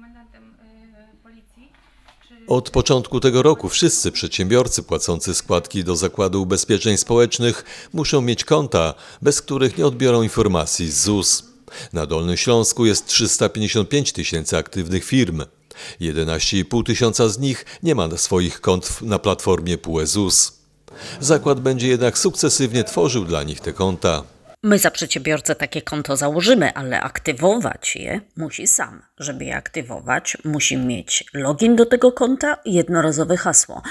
komendantem y, policji. Od początku tego roku wszyscy przedsiębiorcy płacący składki do Zakładu Ubezpieczeń Społecznych muszą mieć konta, bez których nie odbiorą informacji z ZUS. Na Dolnym Śląsku jest 355 tysięcy aktywnych firm. 11,5 tysiąca z nich nie ma swoich kont na platformie PUE ZUS. Zakład będzie jednak sukcesywnie tworzył dla nich te konta. My za przedsiębiorcę takie konto założymy, ale aktywować je musi sam. Żeby je aktywować, musi mieć login do tego konta i jednorazowe hasło.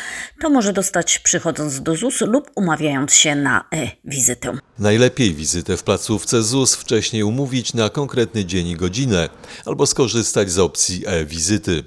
To może dostać przychodząc do ZUS lub umawiając się na e-wizytę. Najlepiej wizytę w placówce ZUS wcześniej umówić na konkretny dzień i godzinę albo skorzystać z opcji e-wizyty.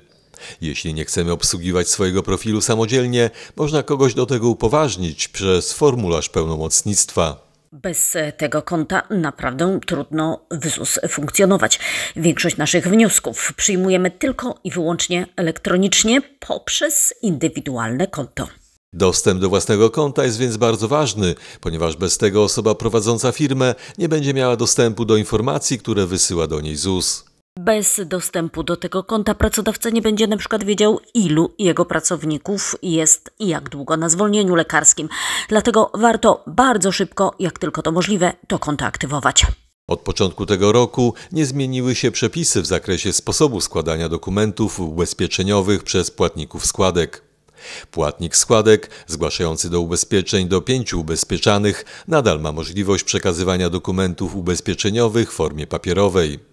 Jeśli nie chcemy obsługiwać swojego profilu samodzielnie, można kogoś do tego upoważnić przez formularz pełnomocnictwa. Bez tego konta naprawdę trudno w ZUS funkcjonować. Większość naszych wniosków przyjmujemy tylko i wyłącznie elektronicznie poprzez indywidualne konto. Dostęp do własnego konta jest więc bardzo ważny, ponieważ bez tego osoba prowadząca firmę nie będzie miała dostępu do informacji, które wysyła do niej ZUS. Bez dostępu do tego konta pracodawca nie będzie na przykład wiedział, ilu jego pracowników jest i jak długo na zwolnieniu lekarskim. Dlatego warto bardzo szybko, jak tylko to możliwe, to konto aktywować. Od początku tego roku nie zmieniły się przepisy w zakresie sposobu składania dokumentów ubezpieczeniowych przez płatników składek. Płatnik składek, zgłaszający do ubezpieczeń do pięciu ubezpieczanych, nadal ma możliwość przekazywania dokumentów ubezpieczeniowych w formie papierowej.